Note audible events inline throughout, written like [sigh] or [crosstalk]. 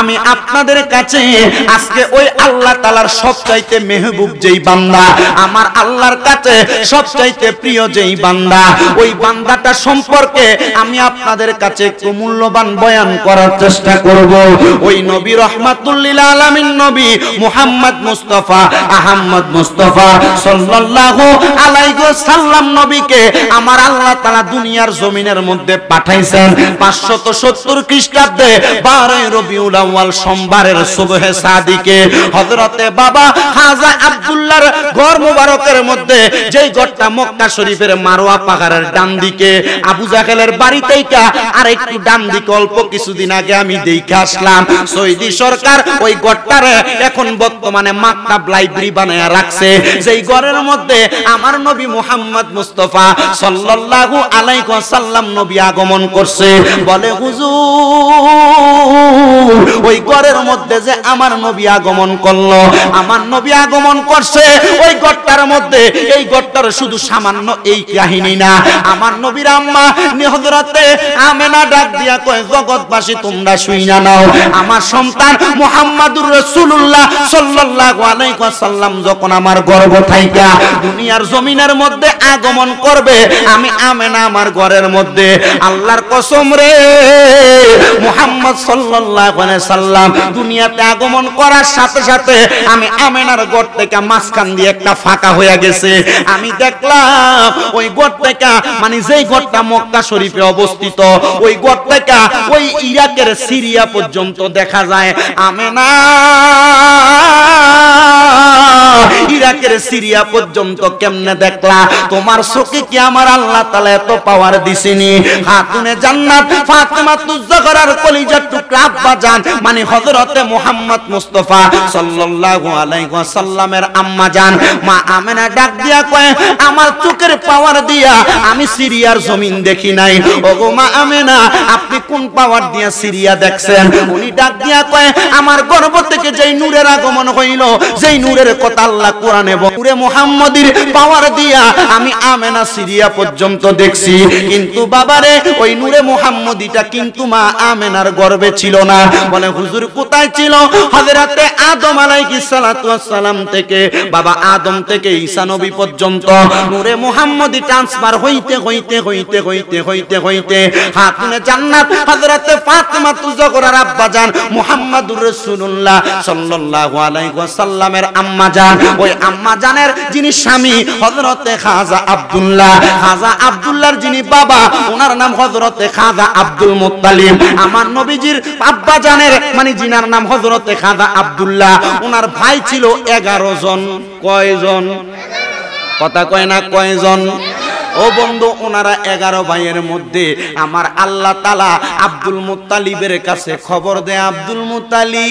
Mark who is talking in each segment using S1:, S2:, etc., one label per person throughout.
S1: আমি আপনাদের কাছে আজকে ওই আল্লাহ তালার সবচাইতে মেহবুব যেই বান্দা আমার আল্লাহর কাছে সবচাইতে প্রিয় যেই বান্দা ওই বান্দাটা সম্পর্কে আমি আপনাদের কাছে একটু মূল্যবান বয়ান করার চেষ্টা করব ওই নবী রহমাতুল্লিল আলমিন নবী মুহাম্মদ মুস্তফা আহম্মদ মুস্তফা সাল্লাল্লাহু আলাইগ সাল্লাম নবীকে আমার আল্লাহ তালা দুনিয়ার জমিনের মধ্যে পাঠাইছেন পাঁচশত সত্তর খ্রিস্টাব্দে বারোই রবিউল আউয়াল সোমবারের সুবহে সাদিকে হযরতে বাবা হাজা আব্দুল্লাহর ঘর মুবারকের মধ্যে যেই ঘরটা মক্কা শরীফের মারওয়া পাহাড়ের ডান দিকে আবু জাহেলের বাড়ি আর একটু ডান দিকে অল্প কিছুদিন আগে আমি দেখে আসলাম সৌদি সরকার ওই ঘরটার এখন বর্তমানে মাকতাব লাইব্রেরি বানায় রাখছে যেই ঘরের মধ্যে আমার নবী মুহাম্মদ মুস্তাফা সাল্লাল্লাহু আলাইহি ওয়াসাল্লাম নবী আগমন করছে বলে হুজুর ওই ঘরের মধ্যে যে আমার নবী আগমন করলো আমার নবী আগমন করছে ওই ঘরটার মধ্যে এই ঘরটার শুধু সামান্য এই কাহিনী না আমার নবীর আম্মা নিহদরাতে আমেনা ডাক দিয়া কয় জগৎবাসী তোমরা শুই না নাও আমার সন্তান মোহাম্মদুর রাসূলুল্লাহ সাল্লাল্লাহু আলাইহি ওয়াসাল্লাম যখন আমার গর্ভ থাইকা দুনিয়ার জমিনের মধ্যে আগমন করবে আমি আমেনা আমার ঘরের মধ্যে আল্লাহর কসম রে মুহাম্মদ সাল্লাল্লাহু আলাইহি সাল্লাম দুনিয়াতে আগমন করার সাথে সাথে আমি আমেনার গড় থেকে মাঝখান দিয়ে একটা ফাঁকা হয়ে গেছে আমি দেখলাম ওই গড় থেকে মানে যেই গড়টা মক্কা শরীফে অবস্থিত ওই গড় থেকে ওই ইরাকের সিরিয়া পর্যন্ত দেখা যায় আমেনা ইরাকের সিরিয়া পর্যন্ত কেমনে দেখলা তোমার চোখে কি আমার আল্লাহ তালা এত পাওয়ার দিছিনি হাতুনে জান্নাত ফাতেমা তুজ্জা করার কলিজার টুকরা আব্বা জান মানে হজরতে মোহাম্মদ মুস্তফা সাল্লাল্লাহু আলাইহি ওয়াসাল্লামের আম্মা জান মা আমেনা ডাক দিয়া কয় আমার চোখের পাওয়ার দিয়া আমি সিরিয়ার জমিন দেখি নাই ওগো মা আমেনা আপনি কোন পাওয়ার দিয়া সিরিয়া দেখছেন উনি ডাক দিয়া কয় আমার গর্ব থেকে যেই নূরের আগমন হইল যেই নূরের কথা আল্লাহ কোরআনে নূরে মুহাম্মদীর পাওয়ার দিয়া আমি আমেনা সিরিয়া পর্যন্ত দেখছি কিন্তু বাবারে ওই নূরে মুহাম্মদীটা কিন্তু মা আমেনার গর্বে ছিল না বলে হুজুর কোথায় ছিল হযরতে আদম আলাইহিস সালাতু সালাম থেকে বাবা আদম থেকে ঈসা নবী পর্যন্ত নূরে মুহাম্মদি ট্রান্সফার হইতে হইতে হইতে হইতে হইতে হইতে হাতুনে জান্নাত হযরতে ফাতেমা তুজকরার আব্বা জান মুহাম্মাদুর রাসূলুল্লাহ সাল্লাল্লাহু আলাইহি ওয়াসাল্লামের আম্মা জান ওই আম্মা জানের যিনি স্বামী হযরতে খাজা আব্দুল্লাহ খাজা আব্দুল্লাহর যিনি বাবা ওনার নাম হযরতে খাজা আব্দুল মুত্তালিব আমার নবীজির আব্বা জানের জিনের মানে জিনার নাম হজরত খাজা আব্দুল্লাহ ওনার ভাই ছিল এগারো জন কয়জন কথা কয় না কয়জন ও বন্ধু ওনারা এগারো ভাইয়ের মধ্যে আমার আল্লাহ তালা আব্দুল মুতালিবের কাছে খবর দেয় আব্দুল মুতালি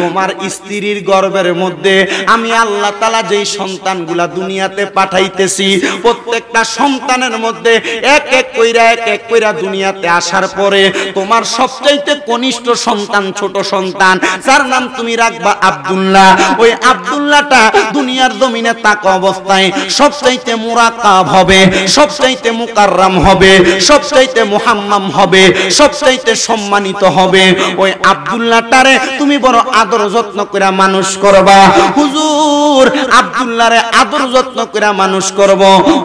S1: তোমার স্ত্রীর গর্বের মধ্যে আমি আল্লাহ তালা যেই সন্তানগুলা দুনিয়াতে পাঠাইতেছি প্রত্যেকটা সন্তানের মধ্যে এক এক কইরা এক এক কইরা দুনিয়াতে আসার পরে তোমার সবচাইতে কনিষ্ঠ সন্তান ছোট সন্তান যার নাম তুমি রাখবা আব্দুল্লাহ ওই আব্দুল্লাহটা দুনিয়ার জমিনে তাক অবস্থায় সবচাইতে মোরা মুরাকাব হবে সবচাইতে মুকাররাম হবে সবচাইতে মুহাম্মাম হবে সবচাইতে সম্মানিত হবে ওই তারে তুমি বড় আদর যত্ন করে মানুষ করবা হুজুর হুজুর আব্দুল্লাহরে আদর যত্ন করে মানুষ করব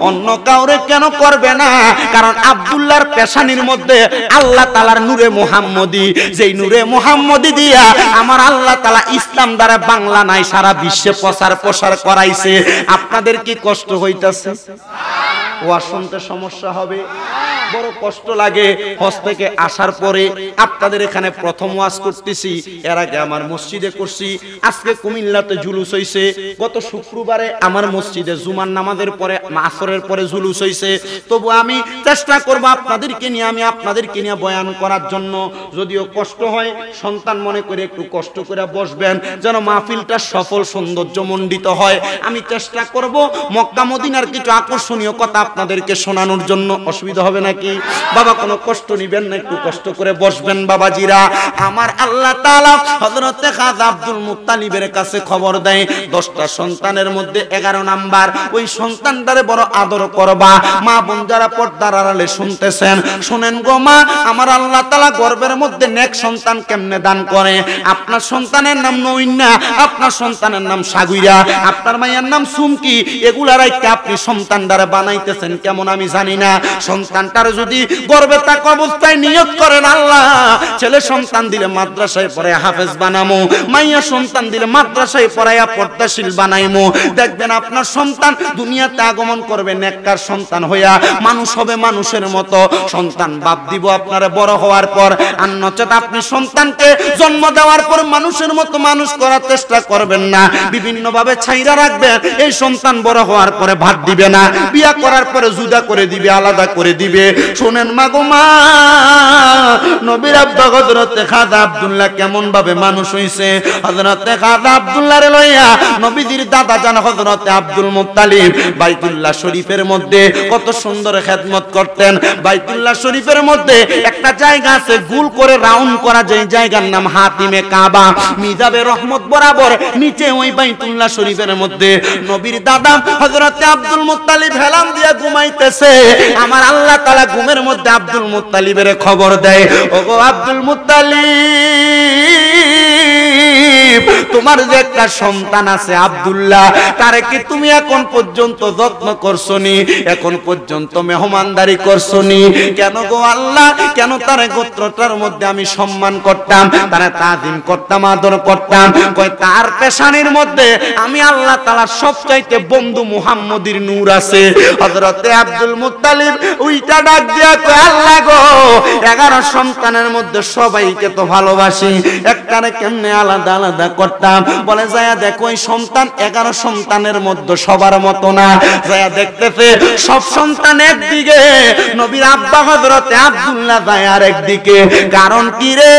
S1: অন্য কাউরে কেন করবে না কারণ আব্দুল্লাহর পেশানির মধ্যে আল্লাহ তালার নূরে মোহাম্মদি যেই নূরে মোহাম্মদি দিয়া আমার আল্লাহ তালা ইসলাম দ্বারা বাংলা নাই সারা বিশ্বে প্রচার প্রসার করাইছে আপনাদের কি কষ্ট হইতাছে ওয়াজ সমস্যা হবে বড় কষ্ট লাগে হজ থেকে আসার পরে আপনাদের এখানে প্রথম ওয়াজ করতেছি এর আগে আমার মসজিদে করছি আজকে কুমিল্লাতে জুলুস হইছে গত শুক্রবারে আমার মসজিদে জুমার নামাজের পরে আসরের পরে জুলুস হইছে তবু আমি চেষ্টা করব আপনাদেরকে নিয়ে আমি আপনাদেরকে নিয়ে বয়ান করার জন্য যদিও কষ্ট হয় সন্তান মনে করে একটু কষ্ট করে বসবেন যেন মাহফিলটা সফল সৌন্দর্য মণ্ডিত হয় আমি চেষ্টা করব মক্কা মদিনার কিছু আকর্ষণীয় কথা আপনাদেরকে শোনানোর জন্য অসুবিধা হবে নাকি বাবা কোনো কষ্ট নিবেন না একটু কষ্ট করে বসবেন বাবাজিরা আমার আল্লাহ তাআলা হযরত খাজা আব্দুল মুত্তালিবের কাছে খবর দেয় দশটা সন্তানের মধ্যে এগারো নাম্বার ওই সন্তানটারে বড় আদর করবা মা বোন যারা পর্দার আড়ালে শুনতেছেন শুনেন গো মা আমার আল্লাহ তাআলা গর্বের মধ্যে নেক সন্তান কেমনে দান করে আপনার সন্তানের নাম নইন্না আপনার সন্তানের নাম সাগুইরা আপনার মায়ের নাম সুমকি এগুলার একটা আপনি সন্তান দ্বারা বানাইতে করেছেন কেমন আমি জানি না সন্তানটার যদি গর্বে তাক অবস্থায় নিয়োগ করেন আল্লাহ ছেলে সন্তান দিলে মাদ্রাসায় পরে হাফেজ বানামো মাইয়া সন্তান দিলে মাদ্রাসায় পড়াইয়া পর্দাশীল বানাইমো দেখবেন আপনার সন্তান দুনিয়াতে আগমন করবে নেককার সন্তান হইয়া মানুষ হবে মানুষের মতো সন্তান বাপ দিব আপনারা বড় হওয়ার পর আর নচেত আপনি সন্তানকে জন্ম দেওয়ার পর মানুষের মতো মানুষ করার চেষ্টা করবেন না বিভিন্ন ভাবে ছাইরা রাখবেন এই সন্তান বড় হওয়ার পরে ভাত দিবে না বিয়া করার একবারে জুদা করে দিবে আলাদা করে দিবে শোনেন মা গো মা নবীর আব্বা হজরতে খাজা আব্দুল্লাহ কেমন ভাবে মানুষ হইছে হজরতে খাজা আব্দুল্লাহ রে লইয়া নবীজির দাদা জান হজরতে আব্দুল বাইতুল্লাহ শরীফের মধ্যে কত সুন্দর খেদমত করতেন বাইতুল্লাহ শরীফের মধ্যে একটা জায়গা আছে গুল করে রাউন্ড করা যে জায়গার নাম হাতিমে কাবা মিজাবে রহমত বরাবর নিচে ওই বাইতুল্লাহ শরীফের মধ্যে নবীর দাদা হজরতে আব্দুল মুত্তালিব হেলাম দিয়া ঘুমাইতেছে আমার আল্লাহ তালা ঘুমের মধ্যে আব্দুল মুতালিবের খবর দেয় ও গো আব্দুল মুতালি তোমার যে একটা সন্তান আছে আবদুল্লাহ তারে কি তুমি এখন পর্যন্ত যত্ন করছনি এখন পর্যন্ত মেহমানদারি করছনি কেন গো আল্লাহ কেন তার গোত্রটার মধ্যে আমি সম্মান করতাম তারা তাজিম করতাম আদর করতাম কয় তার পেশানির মধ্যে আমি আল্লাহ তালা সবচাইতে বন্ধু মুহাম্মদির নূর আছে হজরত হজরতে আব্দুল মুতালিব উইটা ডাক দিয়া আল্লাহ গো এগারো সন্তানের মধ্যে সবাইকে তো ভালোবাসি একটারে কেমনে আলাদা আলাদা করতাম বলে যায়া দেখো ওই সন্তান এগারো সন্তানের মধ্যে সবার মতো না যায়া দেখতেছে সব সন্তান একদিকে নবীর আব্বা হজরতে আব্দুল্লাহ যায় আর একদিকে কারণ কি রে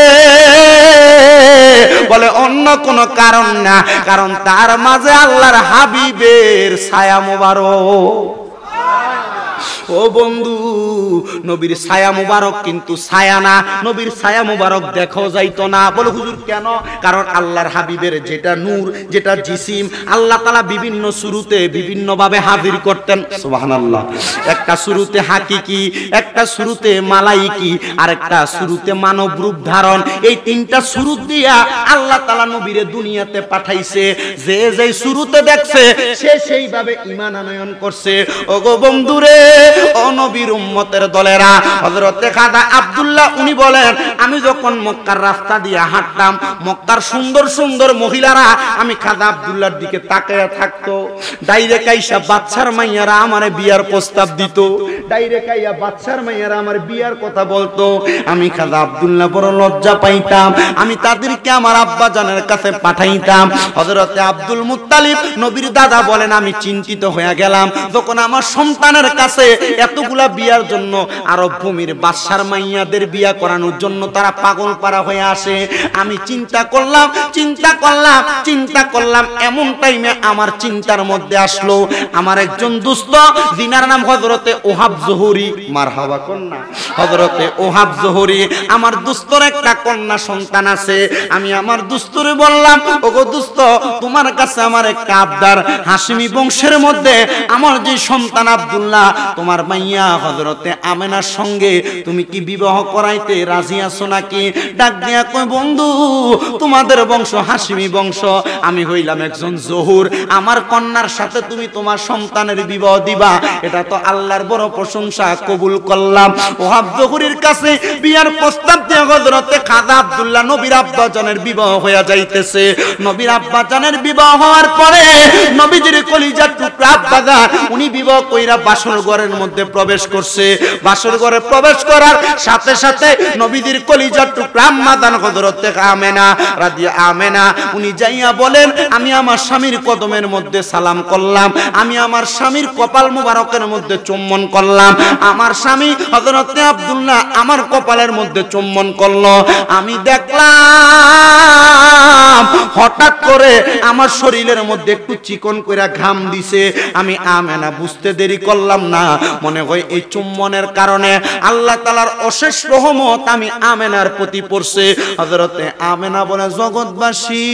S1: বলে অন্য কোন কারণ না কারণ তার মাঝে আল্লাহর হাবিবের ছায়া মোবারক 아, ও বন্ধু নবীর ছায়া মুবারক কিন্তু ছায়া না নবীর ছায়া মুবারক দেখো যাইতো না বলো হুজুর কেন কারণ আল্লাহর হাবিবের যেটা নূর যেটা জিসিম আল্লাহ তালা বিভিন্ন শুরুতে বিভিন্ন ভাবে হাজির করতেন সোহান আল্লাহ একটা শুরুতে হাকিকি একটা শুরুতে মালাইকি আর একটা শুরুতে মানব রূপ ধারণ এই তিনটা শুরু দিয়া আল্লাহ তালা নবীরে দুনিয়াতে পাঠাইছে যে যে শুরুতে দেখছে সে সেইভাবে ইমান আনয়ন করছে ও গো বন্ধুরে উম্মতের দলেরা হযরতে খাজা আব্দুল্লাহ উনি বলেন আমি যখন মক্কার রাস্তা দিয়ে হাঁটতাম মক্কার সুন্দর সুন্দর মহিলারা আমি খাজা আব্দুল্লাহর দিকে তাকিয়ে থাকতো ডাইরেক্ট আইসা বাচ্চার মাইয়ারা আমার বিয়ার প্রস্তাব দিত ডাইরেক্ট আইয়া বাচ্চার মাইয়ারা আমার বিয়ার কথা বলতো আমি খাজা আব্দুল্লাহ বড় লজ্জা পাইতাম আমি তাদেরকে আমার আব্বা জানের কাছে পাঠাইতাম হযরতে আব্দুল মুত্তালিব নবীর দাদা বলেন আমি চিন্তিত হয়ে গেলাম যখন আমার সন্তানের কাছে [laughs] এতগুলা বিয়ার জন্য আরব ভূমির বাদশার মাইয়াদের বিয়া করানোর জন্য তারা পাগল পারা হয়ে আসে আমি চিন্তা করলাম চিন্তা করলাম চিন্তা করলাম এমন টাইমে আমার চিন্তার মধ্যে আসলো আমার একজন দুস্থ দিনার নাম হজরতে ওহাব জহুরি মার হাওয়া কন্যা হজরতে ওহাব জহুরি আমার দুস্তর একটা কন্যা সন্তান আছে আমি আমার দুস্তরে বললাম ওগো দুস্ত তোমার কাছে আমার একটা আবদার হাসিমি বংশের মধ্যে আমার যে সন্তান আবদুল্লাহ তোমার আমার মাইয়া হজরতে আমেনার সঙ্গে তুমি কি বিবাহ করাইতে রাজি আছো নাকি ডাক দিয়া কয় বন্ধু তোমাদের বংশ হাসিমি বংশ আমি হইলাম একজন জহুর আমার কন্যার সাথে তুমি তোমার সন্তানের বিবাহ দিবা এটা তো আল্লাহর বড় প্রশংসা কবুল করলাম ওহাব জহুরের কাছে বিয়ার প্রস্তাব দিয়া হজরতে খাদা আব্দুল্লাহ নবীর আব্বা জনের বিবাহ হইয়া যাইতেছে নবীর আব্বা জনের বিবাহ হওয়ার পরে নবীজির কলিজার টুকরা আব্বা উনি বিবাহ কইরা বাসর ঘরের মধ্যে প্রবেশ করছে বাসর ঘরে প্রবেশ করার সাথে সাথে নবীদের কলিজার টুকরা মাদান থেকে আমেনা রাজি আমেনা উনি যাইয়া বলেন আমি আমার স্বামীর কদমের মধ্যে সালাম করলাম আমি আমার স্বামীর কপাল মুবারকের মধ্যে চুম্বন করলাম আমার স্বামী হজরত আব্দুল্লাহ আমার কপালের মধ্যে চুম্বন করলো আমি দেখলাম হঠাৎ করে আমার শরীরের মধ্যে একটু চিকন করে ঘাম দিছে আমি আমেনা বুঝতে দেরি করলাম না মনে হয় এই চুম্বনের কারণে আল্লাহ তালার অশেষ রহমত আমি আমেনার প্রতি পড়ছে হজরতে আমেনা বলে জগৎবাসী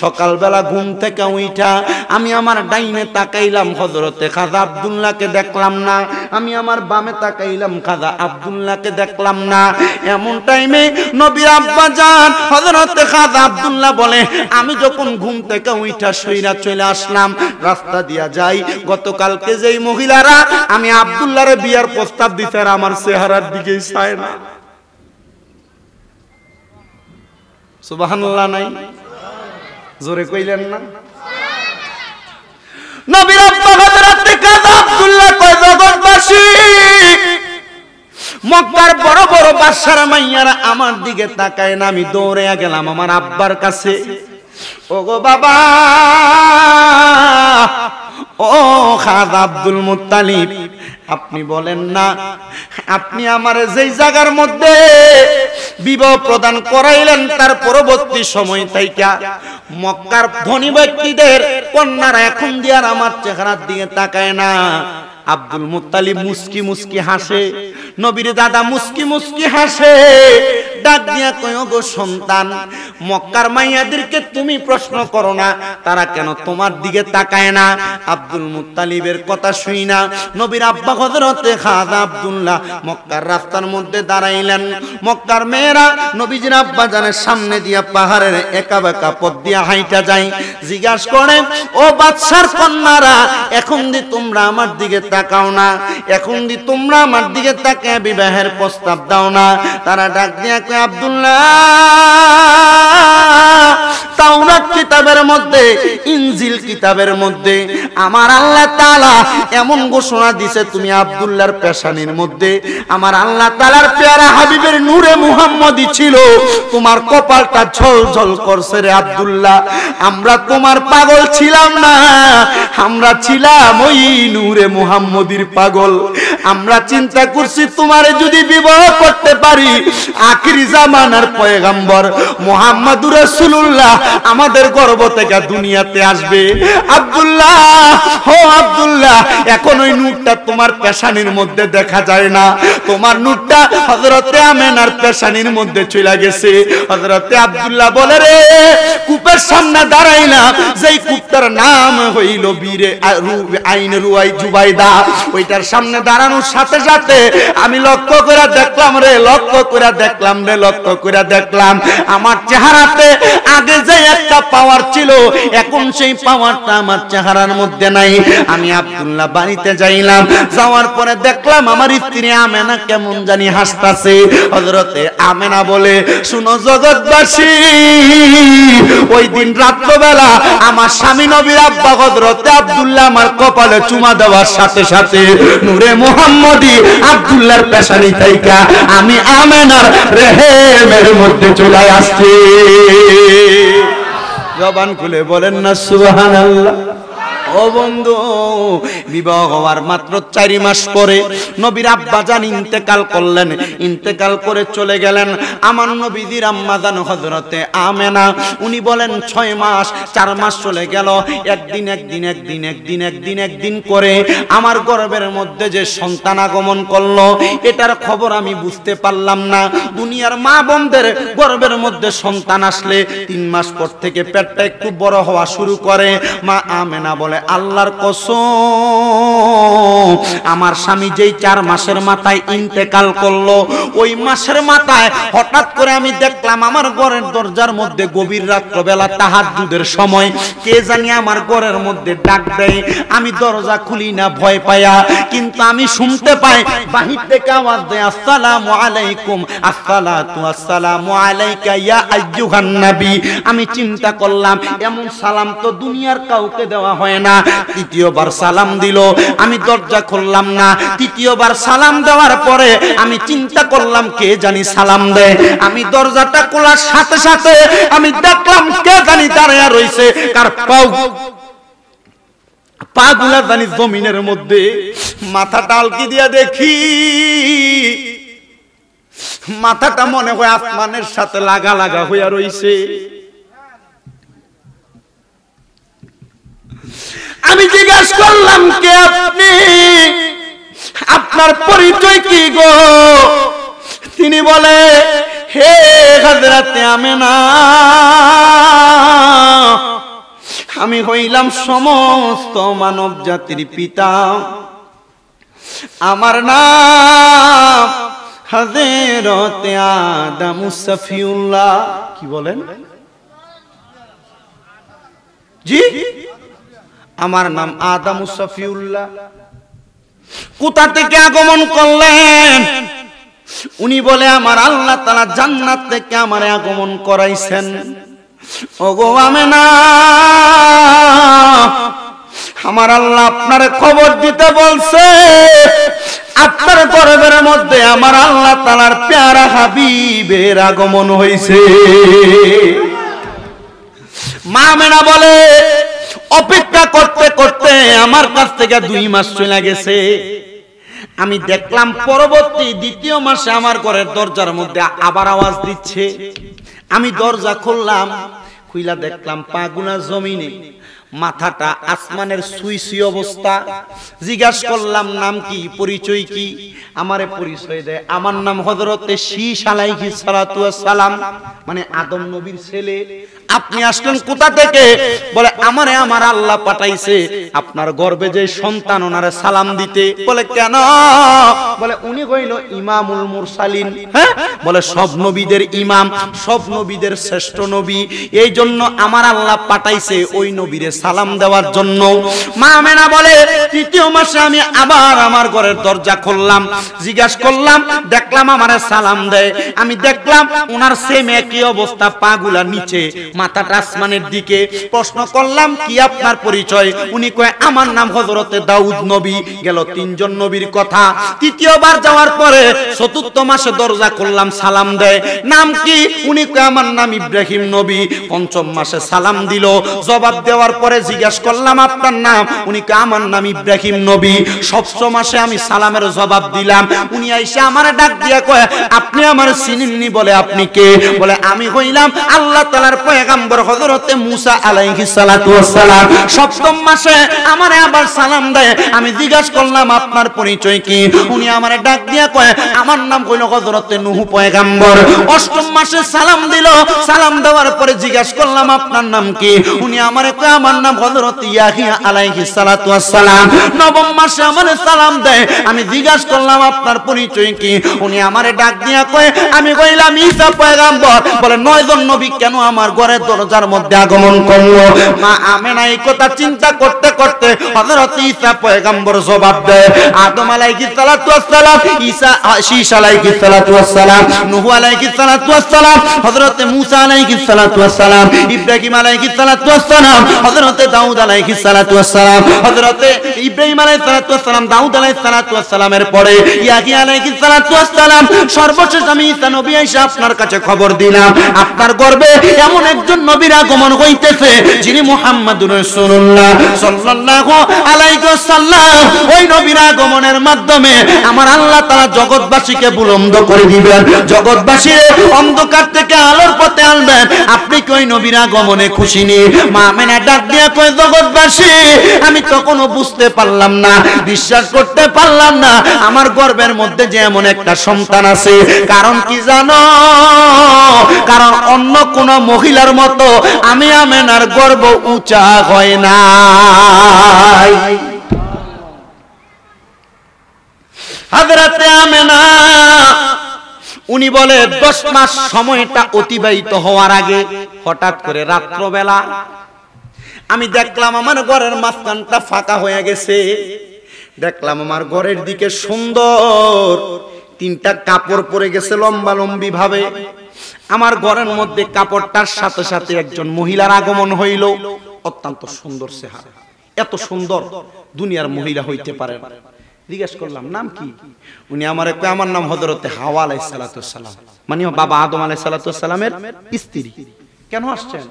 S1: সকালবেলা ঘুম থেকে উইঠা আমি আমার ডাইনে তাকাইলাম হজরতে খাজা আবদুল্লাহকে দেখলাম না আমি আমার বামে তাকাইলাম খাজা আবদুল্লাহকে দেখলাম না এমন টাইমে নবীর আব্বা যান হজরতে খাজা আবদুল্লাহ বলে আমি যখন ঘুম থেকে উইঠা সইরা চলে আসলাম রাস্তা দিয়া যাই গতকালকে যেই মহিলারা আমি আবদুল্লারে বিয়ার প্রস্তাব দিতে আর আমার চেহারার দিকেই চায় না নাই জোরে কইলেন না বড় আমার দিকে তাকায় না আমি দৌড়ে গেলাম আমার আব্বার কাছে ওগো বাবা ও খাদ আব্দুল মুতালিব আপনি বলেন না আপনি আমার যেই জায়গার মধ্যে বিবাহ প্রদান করাইলেন তার পরবর্তী সময় তাইকা মক্কার ধনী ব্যক্তিদের কন্যারা এখন দিয়ার আমার চেহারার দিকে তাকায় না আব্দুল মুত্তালিব মুস্কি মুস্কি হাসে নবীর দাদা মুস্কি মুস্কি হাসে ডাক দিয়া কয় গো সন্তান মক্কার মাইয়াদেরকে তুমি প্রশ্ন করো না তারা কেন তোমার দিকে তাকায় না আব্দুল মুত্তালিবের কথা শুই না নবীর আব্বা হজরতে খাজা আব্দুল্লাহ মক্কার রাস্তার মধ্যে দাঁড়াইলেন মক্কার মেয়েরা নবীজির আব্বা জানের সামনে দিয়া পাহাড়ের একা বেকা পথ দিয়া হাইটা যায় জিজ্ঞাসা করে ও বাদশার কন্যারা এখন দি তোমরা আমার দিকে তাকাও না এখন দি তোমরা আমার দিকে তাকে বিবাহের প্রস্তাব দাও না তারা ডাক দিয়ে আব্দুল্লাহ তাওরাত কিতাবের মধ্যে ইনজিল কিতাবের মধ্যে আমার আল্লাহ তাআলা এমন ঘোষণা দিছে তুমি পেশানির মধ্যে আমার আল্লাহ পেয়ারা হাবিবের নূরে মুহাম্মদি ছিল তোমার কপালটা করছে রে আমরা তোমার পাগল ছিলাম না আমরা ছিলাম ওই নূরে মুহাম্মদির পাগল আমরা চিন্তা করছি তোমারে যদি বিবাহ করতে পারি আখির জামানার পয়গাম্বর মুহাম্মাদুর রাসূল আব্দুল্লাহ আমাদের গর্ব থেকে দুনিয়াতে আসবে আব্দুল্লাহ হো আব্দুল্লাহ এখন ওই নূরটা তোমার পেশানির মধ্যে দেখা যায় না তোমার নূরটা হযরতে আমেনার পেশানির মধ্যে চলে গেছে হযরতে আব্দুল্লাহ বলে রে কূপের সামনে দাঁড়াই না যেই কূপটার নাম হইল বীরে আইন রুয়াই জুবাইদা ওইটার সামনে দাঁড়ানোর সাথে সাথে আমি লক্ষ্য করে দেখলাম রে লক্ষ্য করে দেখলাম রে লক্ষ্য করে দেখলাম আমার চেহারাতে আগে যে একটা পাওয়ার ছিল এখন সেই পাওয়ারটা আমার চেহারার মধ্যে নাই আমি আব্দুল্লাহ বাড়িতে যাইলাম যাওয়ার পরে দেখলাম আমার স্ত্রী আমেনা কেমন জানি হাসতাছে হজরতে আমেনা বলে শুনো জগৎবাসী ওই দিন রাত্রবেলা আমার স্বামী নবীর আব্বা হজরতে আব্বা আমার কপালে চুমা দেওয়ার সাথে সাথে নূরে মোহাম্মদী আব্দুল্লাহর পেশানি তাইকা আমি আমেনার রেহেমের মধ্যে চলে আসছি জবান খুলে বলেন না সুবহানাল্লাহ ও বন্ধু বিবাহ হওয়ার মাত্র চারি মাস পরে নবীর আব্বা ইন্তেকাল করলেন ইন্তেকাল করে চলে গেলেন আমার নবীজির আম্মা হজরতে আমেনা উনি বলেন ছয় মাস চার মাস চলে গেল একদিন একদিন একদিন একদিন একদিন একদিন করে আমার গর্বের মধ্যে যে সন্তান আগমন করলো এটার খবর আমি বুঝতে পারলাম না দুনিয়ার মা বোনদের গর্বের মধ্যে সন্তান আসলে তিন মাস পর থেকে পেটটা একটু বড় হওয়া শুরু করে মা আমেনা বলে বলে আল্লাহর কসম আমার স্বামী যেই চার মাসের মাথায় ইন্তেকাল করলো ওই মাসের মাথায় হঠাৎ করে আমি দেখলাম আমার ঘরের দরজার মধ্যে গভীর রাত্রবেলা তাহার দুধের সময় কে জানি আমার ঘরের মধ্যে ডাক দেয় আমি দরজা খুলি না ভয় পায়া কিন্তু আমি শুনতে পাই বাহির থেকে আওয়াজ দেয় আসসালাম আলাইকুম আসসালাতু আসসালামু আলাইকা ইয়া আইয়ুহান নবী আমি চিন্তা করলাম এমন সালাম তো দুনিয়ার কাউকে দেওয়া হয় না না তৃতীয়বার সালাম দিল আমি দরজা খুললাম না তৃতীয়বার সালাম দেওয়ার পরে আমি চিন্তা করলাম কে জানি সালাম দেয় আমি দরজাটা খোলার সাথে সাথে আমি দেখলাম কে জানি দাঁড়িয়ে রয়েছে কার পাও পা গুলা জানি জমিনের মধ্যে মাথাটা আলকি দিয়া দেখি মাথাটা মনে হয় আসমানের সাথে লাগা লাগা হইয়া রইছে আমি জিজ্ঞাসা করলাম কে আপনি আপনার পরিচয় কি গো তিনি বলে হে হাজরাতে আমি না আমি হইলাম সমস্ত মানব জাতির পিতা আমার নাম হাজরতে আদম সফিউল্লাহ কি বলেন জি আমার নাম আদাম সফিউল্লাহ কোথা থেকে আগমন করলেন উনি বলে আমার আল্লাহ তারা জান্নাত থেকে আমার আগমন করাইছেন ওগো আমেনা আমার আল্লাহ আপনার খবর দিতে বলছে আপনার গর্বের মধ্যে আমার আল্লাহ তালার প্যারা হাবিবের আগমন হয়েছে মা মেনা বলে অপেক্ষা করতে করতে আমার কাছ থেকে দুই মাস চলে গেছে আমি দেখলাম পরবর্তী দ্বিতীয় মাসে আমার ঘরের দরজার মধ্যে আবার আওয়াজ দিচ্ছে আমি দরজা খুললাম খুইলা দেখলাম পাগুনা জমিনে মাথাটা আসমানের সুইসি অবস্থা জিজ্ঞাসা করলাম নাম কি পরিচয় কি আমারে পরিচয় দেয় আমার নাম হজরতে শি সালাইহি সালাতু সালাম মানে আদম নবীর ছেলে আপনি আসলেন কোথা থেকে বলে আমারে আমার আল্লাহ পাঠাইছে আপনার গর্বে যে সন্তান ওনারে সালাম দিতে বলে কেন বলে উনি কইল ইমামুল মুরসালিন হ্যাঁ বলে সব নবীদের ইমাম সব নবীদের শ্রেষ্ঠ নবী এই জন্য আমার আল্লাহ পাঠাইছে ওই নবীরে সালাম দেওয়ার জন্য মা মেনা বলে তৃতীয় মাসে আমি আবার আমার ঘরের দরজা খুললাম জিজ্ঞাস করলাম দেখলাম আমারে সালাম দেয় আমি দেখলাম ওনার সেম একই অবস্থা পাগুলা নিচে মাথাটা আসমানের দিকে প্রশ্ন করলাম কি আপনার পরিচয় উনি কয়ে আমার নাম হজরতে দাউদ নবী গেল তিনজন নবীর কথা তৃতীয়বার যাওয়ার পরে চতুর্থ মাসে দরজা করলাম সালাম দেয় নাম কি উনি কয়ে আমার নাম ইব্রাহিম নবী পঞ্চম মাসে সালাম দিল জবাব দেওয়ার পরে জিজ্ঞাস করলাম আপনার নাম উনি কয়ে আমার নাম ইব্রাহিম নবী সপ্তম মাসে আমি সালামের জবাব দিলাম উনি আইসা আমার ডাক দিয়া কয় আপনি আমার চিনিননি বলে আপনি কে বলে আমি হইলাম আল্লাহ তালার পয়ে পেগাম্বর হজরতে মুসা আলাইহি সালাতু ওয়াসসালাম সপ্তম মাসে আমারে আবার সালাম দেয় আমি জিজ্ঞাসা করলাম আপনার পরিচয় কি উনি আমারে ডাক দিয়া কয় আমার নাম কইলো হজরতে নূহ পেগাম্বর অষ্টম মাসে সালাম দিল সালাম দেওয়ার পরে জিজ্ঞাসা করলাম আপনার নাম কি উনি আমারে কয় আমার নাম হজরত ইয়াহিয়া আলাইহি সালাতু ওয়াসসালাম নবম মাসে আমারে সালাম দেয় আমি জিজ্ঞাসা করলাম আপনার পরিচয় কি উনি আমারে ডাক দিয়া কয় আমি কইলাম ঈসা পেগাম্বর বলে নয়জন নবী কেন আমার ঘরে দরজার মধ্যে আগমন করলো মা আমেনা এই কথা চিন্তা করতে করতে হযরত ঈসা পয়গম্বর জবাব দেয় আদম আলাইহিস সালাতু ওয়াসসালাম ঈসা আশিস আলাইহিস সালাতু ওয়াসসালাম নূহ আলাইহিস সালাতু ওয়াসসালাম হযরত মূসা আলাইহিস সালাতু ওয়াসসালাম ইব্রাহিম আলাইহিস সালাতু ওয়াসসালাম হযরত দাউদ আলাইহিস সালাতু ওয়াসসালাম হযরত ইব্রাহিম আলাইহিস সালাতু ওয়াসসালাম দাউদ আলাইহিস সালাতু ওয়াসসালামের পরে ইয়াহিয়া আলাইহিস সালাতু ওয়াসসালাম সর্বশেষ আমি ঈসা নবী আয়েশা আপনার কাছে খবর দিলাম আপনার গর্বে এমন এক একজন নবীর আগমন হইতেছে যিনি মুহাম্মদ রাসূলুল্লাহ সাল্লাল্লাহু আলাইহি ওয়াসাল্লাম ওই নবীর আগমনের মাধ্যমে আমার আল্লাহ তাআলা জগৎবাসীকে বুলন্দ করে দিবেন জগৎবাসী অন্ধকার থেকে আলোর পথে আনবেন আপনি কি ওই নবীর আগমনে খুশি নি মা আমেনা ডাক দিয়া কয় জগৎবাসী আমি তখনও বুঝতে পারলাম না বিশ্বাস করতে পারলাম না আমার গর্বের মধ্যে যে এমন একটা সন্তান আছে কারণ কি জানো কারণ অন্য কোন মহিলার মতো আমি আমেনার গর্ব উঁচা হয় না হাজরাতে আমেনা উনি বলে দশ মাস সময়টা অতিবাহিত হওয়ার আগে হঠাৎ করে রাত্রবেলা আমি দেখলাম আমার ঘরের মাঝখানটা ফাঁকা হয়ে গেছে দেখলাম আমার ঘরের দিকে সুন্দর তিনটা কাপড় পরে গেছে লম্বা লম্বি ভাবে আমার ঘরের মধ্যে কাপড়টার সাথে সাথে একজন মহিলার আগমন হইল অত্যন্ত সুন্দর সেহা এত সুন্দর দুনিয়ার মহিলা হইতে পারে জিজ্ঞেস করলাম নাম কি উনি আমার আমার নাম হজরতে হাওয়া আলাই সালাতাম মানে বাবা আদম আলাই সালাতামের স্ত্রী কেন আসছেন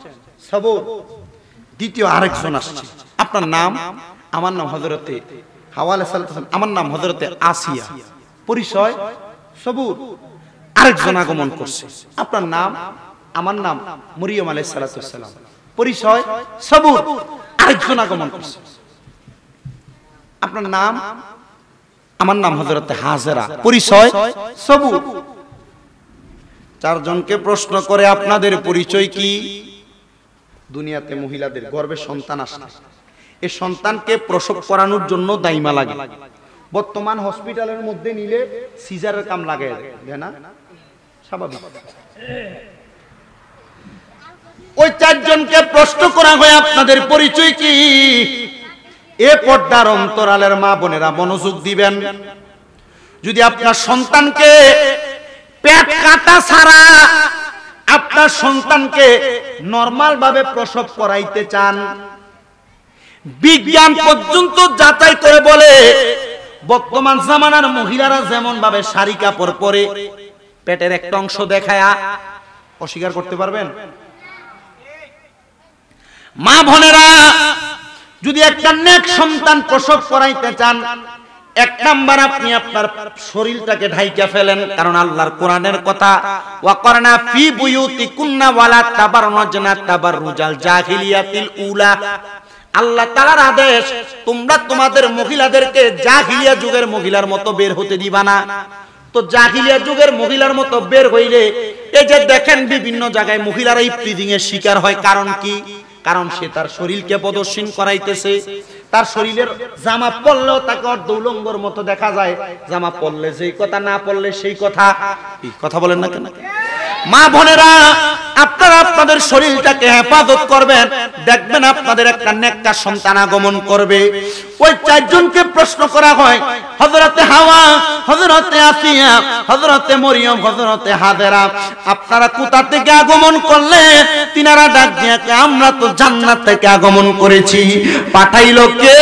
S1: সবর দ্বিতীয় আরেকজন আসছে আপনার নাম আমার নাম হজরতে হাওয়া আলাই সালাম আমার নাম হজরতে আসিয়া পরিচয় সবুর আরেকজন আগমন করছে আপনার নাম আমার নাম মরিয়ম আলাই সালাতাম পরিচয় সবুর আরেকজন আগমন করছে আপনার নাম আমার নাম হজরত হাজারা পরিচয় সবু চারজনকে প্রশ্ন করে আপনাদের পরিচয় কি দুনিয়াতে মহিলাদের গর্বে সন্তান আসে এই সন্তানকে প্রসব করানোর জন্য দায়মা লাগে বর্তমান হসপিটালের মধ্যে নিলে সিজারের কাম লাগে না স্বাভাবিক ওই চারজনকে প্রশ্ন করা হয় আপনাদের পরিচয় কি এ পর্দার অন্তরালের মা বোনেরা মনোযোগ দিবেন যদি আপনার সন্তানকে পেট কাটা ছাড়া আপনার সন্তানকে নর্মাল ভাবে প্রসব করাইতে চান বিজ্ঞান পর্যন্ত যাচাই করে বলে বর্তমান জামানার মহিলারা যেমন ভাবে শাড়ি কাপড় পরে পেটের একটা অংশ দেখায়া অস্বীকার করতে পারবেন মা বোনেরা যদি একটা নেক সন্তান প্রসব করাইতে চান এক নাম্বার আপনি আপনার শরীরটাকে ঢাইকা ফেলেন কারণ আল্লাহর কোরআনের কথা ওয়া ওয়াকরনা ফি বুয়ুতি কুননা ওয়ালা তাবারনাজনা তাবারুজাল জাহিলিয়াতিল উলা আল্লাহ তাআলার আদেশ তোমরা তোমাদের মহিলাদেরকে জাহিলিয়া যুগের মহিলার মতো বের হতে দিবা না তো জাহিলিয়া যুগের মহিলার মতো বের হইলে এই যে দেখেন বিভিন্ন জায়গায় মহিলারা ইফতিজিং এর শিকার হয় কারণ কি কারণ সে তার শরীরকে প্রদর্শন করাইতেছে তার শরীরের জামা পড়লেও তাকে অর্ধ উলঙ্গর মতো দেখা যায় জামা পরলে যেই কথা না পরলে সেই কথা কথা বলেন না কেন মা বোনেরা আপনারা আপনাদের শরীরটাকে হেফাজত করবেন দেখবেন আপনাদের একটা নেককা সন্তান আগমন করবে ওই চারজনকে প্রশ্ন করা হয় হযরতে হাওয়া হযরতে আসিয়া হযরতে মরিয়ম হযরতে হাজেরা আপনারা কোথা থেকে আগমন করলে তিনারা ডাক দিয়াকে আমরা তো জান্নাত থেকে আগমন করেছি পাঠাইলো কে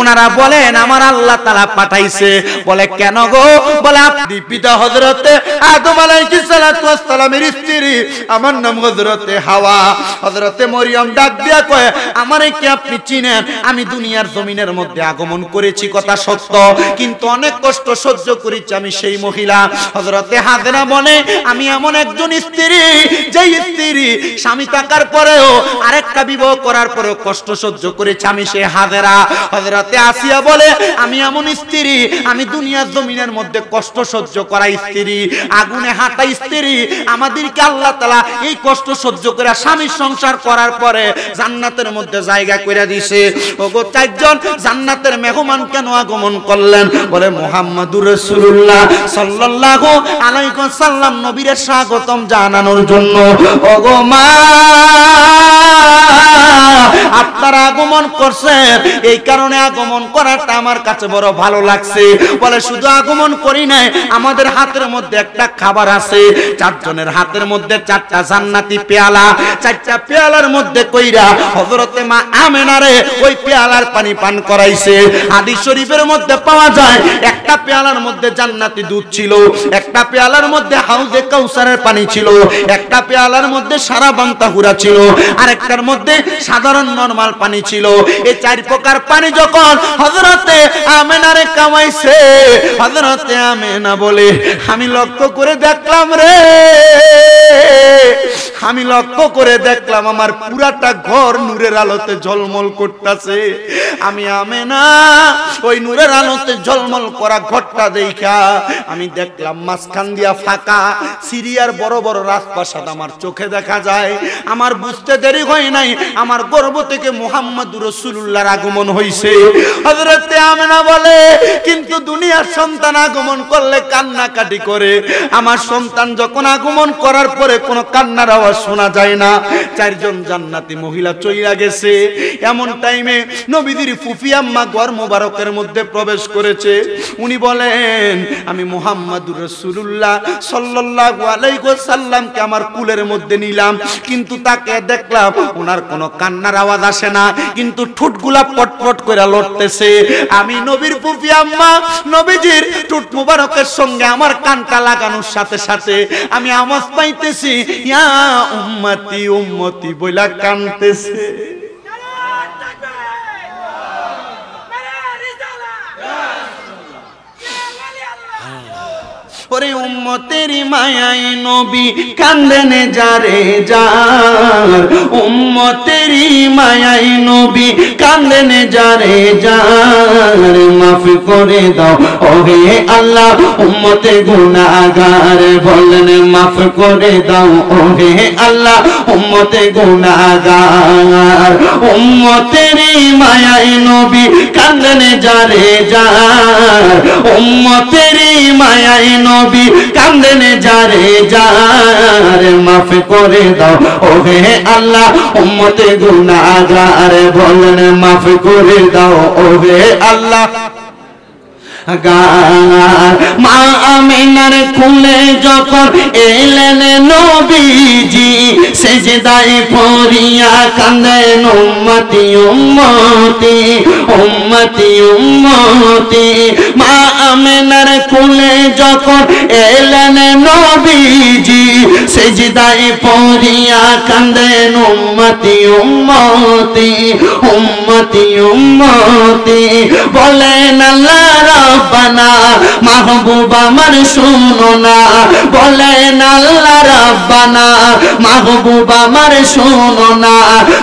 S1: ওনারা বলেন আমার আল্লাহ তালা পাঠাইছে বলে কেন গো বলে আপনি পিতা হজরতে আদম স্ত্রী আমার নাম হজরতে হাওয়া হজরতে মরিয়ম ডাক দিয়া কয়ে আমার কি আপনি চিনেন আমি দুনিয়ার জমিনের মধ্যে আগমন করেছি কথা সত্য কিন্তু অনেক কষ্ট সহ্য করেছি আমি সেই মহিলা হজরতে হাজরা বলে আমি এমন একজন স্ত্রী যে স্ত্রী স্বামী থাকার পরেও আরেকটা বিবাহ করার পরেও কষ্ট সহ্য করেছি স্বামী সে হাজেরা হজরতে আসিয়া বলে আমি এমন স্ত্রী আমি দুনিয়ার জমিনের মধ্যে কষ্ট সহ্য করা স্ত্রী আগুনে হাঁটা স্ত্রী আমাদেরকে আল্লাহ তালা এই কষ্ট সহ্য করে স্বামীর সংসার করার পরে জান্নাতের মধ্যে জায়গা করে দিছে ওগো চারজন জান্নাতের মেহমান কেন আগমন করলেন বলে মোহাম্মদুর রসুল্লাহ সাল্লাহ আলাইহি সাল্লাম নবীর স্বাগতম জানানোর জন্য ওগো মা আপনার আগমন করছেন এই কারণে আগমন করাটা আমার কাছে বড় ভালো লাগছে বলে শুধু আগমন করি নাই আমাদের হাতের মধ্যে একটা খাবার আছে চারজনের হাতের মধ্যে চারটা জান্নাতি পেয়ালা চারটা পেয়ালার মধ্যে কইরা মা আমেনারে ওই পেয়ালার পানি পান করাইছে হাদিস শরীফের মধ্যে পাওয়া যায় একটা পেয়ালার মধ্যে জান্নাতি দুধ ছিল একটা পেয়ালার মধ্যে হাউজে কাউসারের পানি ছিল একটা পেয়ালার মধ্যে সারা বান্তা ছিল আর একটার মধ্যে সাধারণ নরমাল পানি ছিল এই চার প্রকার পানি যখন হজরতে আমেনারে কামাইছে হজরতে আমেনা বলে আমি লক্ষ্য করে দেখলাম রে আমি লক্ষ্য করে দেখলাম আমার পুরাটা ঘর নূরের আলোতে ঝলমল করতেছে আমি আমেনা ওই নূরের আলোতে ঝলমল করা ঘরটা দেখা আমি দেখলাম মাঝখান দিয়া ফাঁকা সিরিয়ার বড় বড় রাজপ্রাসাদ আমার চোখে দেখা যায় আমার বুঝতে দেরি হয় নাই আমার গর্ব থেকে মোহাম্মদুর রসুল্লাহর আগমন হয়েছে হজরতে আমেনা বলে কিন্তু দুনিয়ার সন্তান আগমন করলে কান্নাকাটি করে আমার সন্তান যখন আগমন করার পরে কোনো কান্নার আওয়াজ শোনা যায় না চারজন জান্নাতি মহিলা চইয়া গেছে এমন টাইমে নবীদির ফুফি আম্মা গর মোবারকের মধ্যে প্রবেশ করেছে উনি বলেন আমি মোহাম্মদুর রসুল্লাহ সাল্লাহ আলাইসাল্লামকে আমার কুলের মধ্যে নিলাম কিন্তু তাকে দেখলাম ওনার কোনো কান্নার আওয়াজ আসে না কিন্তু কিন্তু ঠোঁটগুলা পটপট করে লড়তেছে আমি নবীর পুপি আম্মা নবীজির ঠোঁট মুবারকের সঙ্গে আমার কানটা লাগানোর সাথে সাথে আমি আমার পাইতেছি ইয়া উম্মতি উম্মতি বইলা কানতেছে ওরে উম্মতের মায়াই নবী কান্দেন যারে যার উম্মতের মায়াই নবী কান্দেন যারে যার মাফ করে দাও ওহে আল্লাহ উম্মতে গুনাহগার বললেন মাফ করে দাও ওহে আল্লাহ উম্মতে গুনাহগার উম্মতের মায়াই নবী কান্দেন যারে যার উম্মতের মায়াই নবী নবী কান্দেনে যারে যার মাফ করে দাও ও আল্লাহ উম্মতে গুনাহগার বলেন মাফ করে দাও ও আল্লাহ গান মা আমিনার খুলে যখন এলেন নবীজি সেজদায় পড়িয়া কান্দেন উম্মতি উম্মতি উম্মতি উম্মতি মা আমিনার খুলে যখন এলেন নবীজি সেজদায় পড়িয়া কান্দেন উম্মতি উম্মতি উম্মতি উম্মতি বলেন আল্লাহ রব্বানা মাহবুব আমার শুনো না বলেন আল্লাহ রব্বানা মাহবুব আমার শুনো না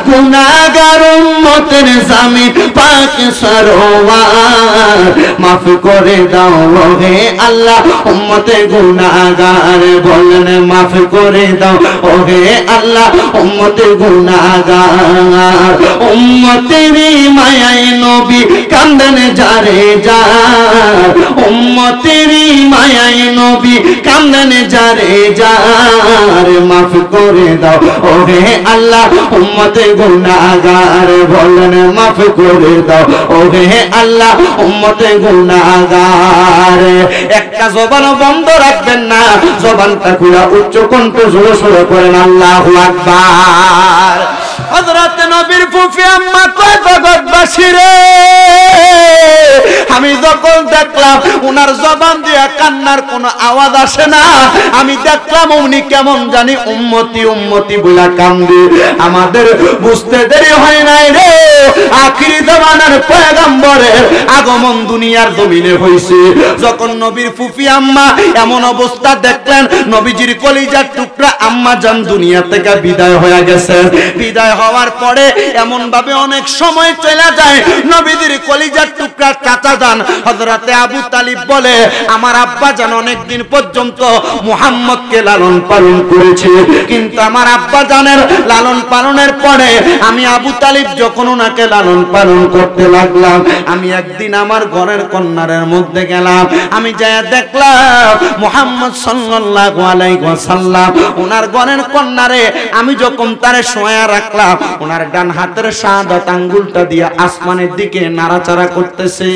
S1: গুনাহগার উম্মতের জামিন পাক সরোয়ার মাফ করে দাও হে আল্লাহ উম্মতে গুনাহগার বলেন মাফ করে দাও ও হে আল্লাহ উম্মতে গুনাহগার উম্মতের মায়ায় নবী কান্দন জারে যা উম্মতেরই মায়ায় নবী কান্দন যারে যার মাফ করে দাও ওরে আল্লাহ উম্মতে গুনাগার বলেন মাফ করে দাও ওরে আল্লাহ উম্মতে গুনাগার একটা জবান বন্ধ রাখবেন না জবানটা খুলা উচ্চ কণ্ঠ জোরে সোরে করেন আল্লাহ আকবার হযরত নবীর ফুফি আম্মা কয় জগৎবাসীর আমি যখন দেখলাম উনার জবান দিয়ে কান্নার কোন আওয়াজ আসে না আমি দেখলাম উনি কেমন জানি উম্মতি উম্মতি বলা কান্দে আমাদের বুঝতে দেরি হয় নাই রে আখির জমানার পয়গম্বরের আগমন দুনিয়ার জমিনে হইছে যখন নবীর ফুফি আম্মা এমন অবস্থা দেখলেন নবীজির কলিজার টুকরা আম্মা যান দুনিয়া থেকে বিদায় হয়ে গেছে বিদায় হওয়ার পরে এমন ভাবে অনেক সময় চলে যায় নবীজির কলিজার টুকরা কাঁচা জান হজরতে আবু তালিব বলে আমার আব্বা জান অনেকদিন পর্যন্ত মুহাম্মদকে লালন পালন করেছে কিন্তু আমার আব্বা জানের লালন পালনের পরে আমি আবু তালিব যখন ওনাকে লালন পালন করতে লাগলাম আমি একদিন আমার ঘরের কন্যারের মধ্যে গেলাম আমি যাই দেখলাম মোহাম্মদ সাল্লাল্লাহু আলাইহি ওনার ঘরের কন্যারে আমি যখন তারে সোয়া রাখলাম ওনার ডান হাতের সাদ আঙ্গুলটা দিয়ে আসমানের দিকে নাড়াচাড়া করতেছে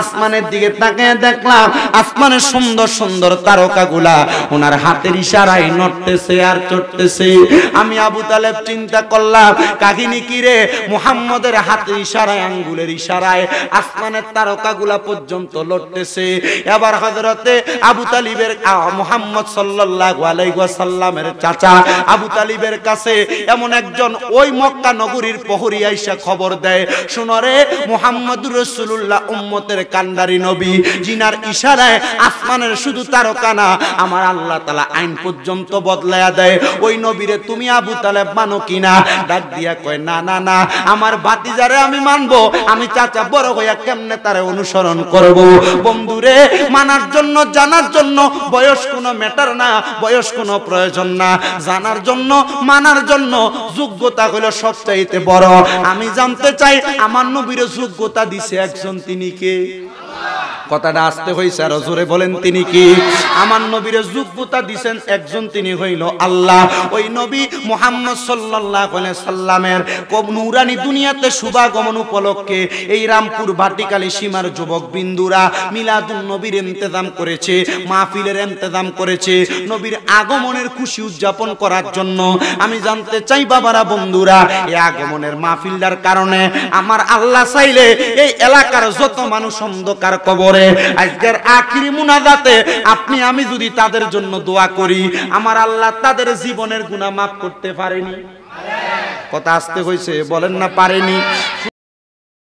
S1: আসমানের দিকে তাকিয়ে দেখলাম আসমানের সুন্দর সুন্দর তারকাগুলা ওনার হাতের ইশারায় নড়তেছে আর চড়তেছে আমি আবু তালেব চিন্তা করলাম কাহিনী কিরে মুহাম্মদের হাতের ইশারায় আঙ্গুলের ইশারায় আসমানের তারকাগুলা পর্যন্ত লড়তেছে এবার হযরতে আবু তালিবের মুহাম্মদ সাল্লাল্লাহু আলাইহি ওয়াসাল্লামের চাচা আবু তালিবের কাছে এমন একজন ওই মক্কা নগরীর প্রহরী আইসা খবর দেয় শুনরে মুহাম্মদুর রাসূলুল্লাহ উম্মতের জগতের কান্ডারি নবী জিনার ইশারায় আসমানের শুধু তারকা না আমার আল্লাহ তালা আইন পর্যন্ত বদলায়া দেয় ওই নবীরে তুমি আবু তালে মানো কিনা ডাক দিয়া কয় না না না আমার বাতিজারে আমি মানবো আমি চাচা বড় হইয়া কেমনে তারে অনুসরণ করব বন্ধুরে মানার জন্য জানার জন্য বয়স কোনো ম্যাটার না বয়স কোনো প্রয়োজন না জানার জন্য মানার জন্য যোগ্যতা হইল সবচাইতে বড় আমি জানতে চাই আমার নবীর যোগ্যতা দিছে একজন তিনি কে কথাটা আসতে হয়েছে আর জোরে বলেন তিনি কি আমার নবীর যোগ্যতা দিছেন একজন তিনি হইল আল্লাহ ওই নবী মোহাম্মদ সাল্লাহ সাল্লামের নুরানি দুনিয়াতে শুভাগমন উপলক্ষে এই রামপুর ভাটিকালি সীমার যুবক বিন্দুরা মিলাদুল নবীর ইন্তেজাম করেছে মাহফিলের ইন্তেজাম করেছে নবীর আগমনের খুশি উদযাপন করার জন্য আমি জানতে চাই বাবারা বন্ধুরা এই আগমনের মাহফিলার কারণে আমার আল্লাহ চাইলে এই এলাকার যত মানুষ অন্ধকার কবরে করে আজকের আখিরি মুনাজাতে আপনি আমি যদি তাদের জন্য দোয়া করি আমার আল্লাহ তাদের জীবনের গুণা মাফ করতে পারেনি কথা আসতে হয়েছে বলেন না পারেনি